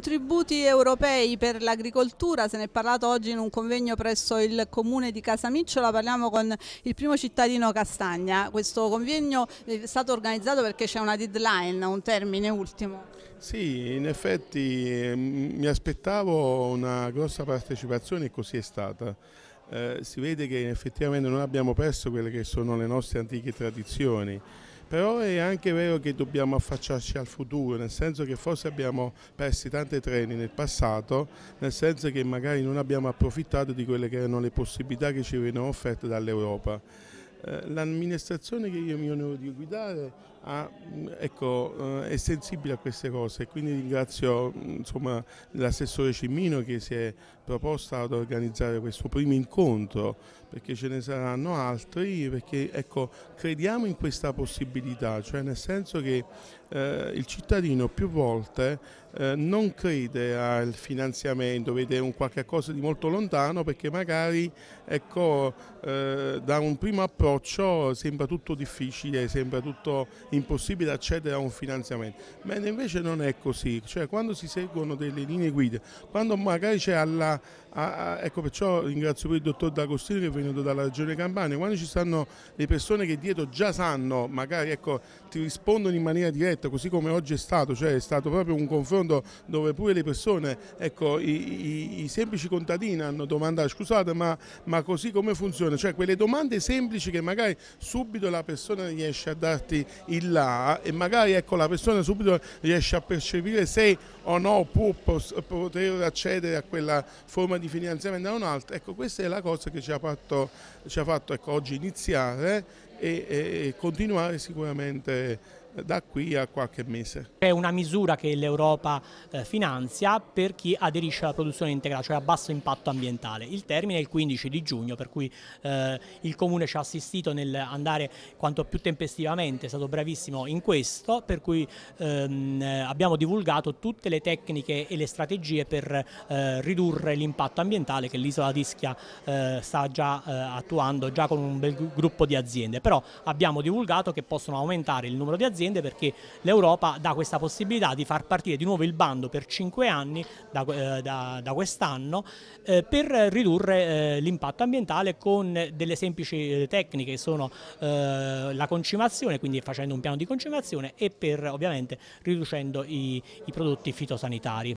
Contributi europei per l'agricoltura, se ne è parlato oggi in un convegno presso il comune di Casamicciola, parliamo con il primo cittadino Castagna. Questo convegno è stato organizzato perché c'è una deadline, un termine ultimo. Sì, in effetti mm, mi aspettavo una grossa partecipazione e così è stata. Eh, si vede che effettivamente non abbiamo perso quelle che sono le nostre antiche tradizioni. Però è anche vero che dobbiamo affacciarci al futuro, nel senso che forse abbiamo persi tanti treni nel passato, nel senso che magari non abbiamo approfittato di quelle che erano le possibilità che ci venivano offerte dall'Europa. Eh, l'amministrazione che io mi onoro di guidare a, mm, ecco, eh, è sensibile a queste cose. Quindi ringrazio mm, l'assessore Cimmino che si è proposta ad organizzare questo primo incontro, perché ce ne saranno altri, perché ecco, crediamo in questa possibilità, cioè nel senso che eh, il cittadino più volte eh, non crede al finanziamento, vede un qualche cosa di molto lontano perché magari ecco, eh, da un primo approccio sembra tutto difficile, sembra tutto impossibile accedere a un finanziamento, mentre invece non è così, cioè quando si seguono delle linee guida, quando magari c'è alla Ah, ah, ecco perciò ringrazio pure il dottor D'Agostino che è venuto dalla regione Campania, quando ci stanno le persone che dietro già sanno, magari ecco, ti rispondono in maniera diretta, così come oggi è stato, cioè è stato proprio un confronto dove pure le persone, ecco, i, i, i semplici contadini hanno domandato scusate ma, ma, così come funziona, cioè quelle domande semplici che magari subito la persona riesce a darti il là e magari ecco, la persona subito riesce a percepire se o no può poter accedere a quella forma di di finanziamento da un altro, ecco questa è la cosa che ci ha fatto, ci ha fatto ecco, oggi iniziare e, e continuare sicuramente eh, da qui a qualche mese. È una misura che l'Europa eh, finanzia per chi aderisce alla produzione integrata, cioè a basso impatto ambientale. Il termine è il 15 di giugno, per cui eh, il Comune ci ha assistito nell'andare quanto più tempestivamente, è stato bravissimo in questo, per cui ehm, abbiamo divulgato tutte le tecniche e le strategie per eh, ridurre l'impatto ambientale che l'isola di Ischia eh, sta già eh, attuando, già con un bel gruppo di aziende però abbiamo divulgato che possono aumentare il numero di aziende perché l'Europa dà questa possibilità di far partire di nuovo il bando per 5 anni da, eh, da, da quest'anno eh, per ridurre eh, l'impatto ambientale con delle semplici eh, tecniche che sono eh, la concimazione, quindi facendo un piano di concimazione e per ovviamente riducendo i, i prodotti fitosanitari.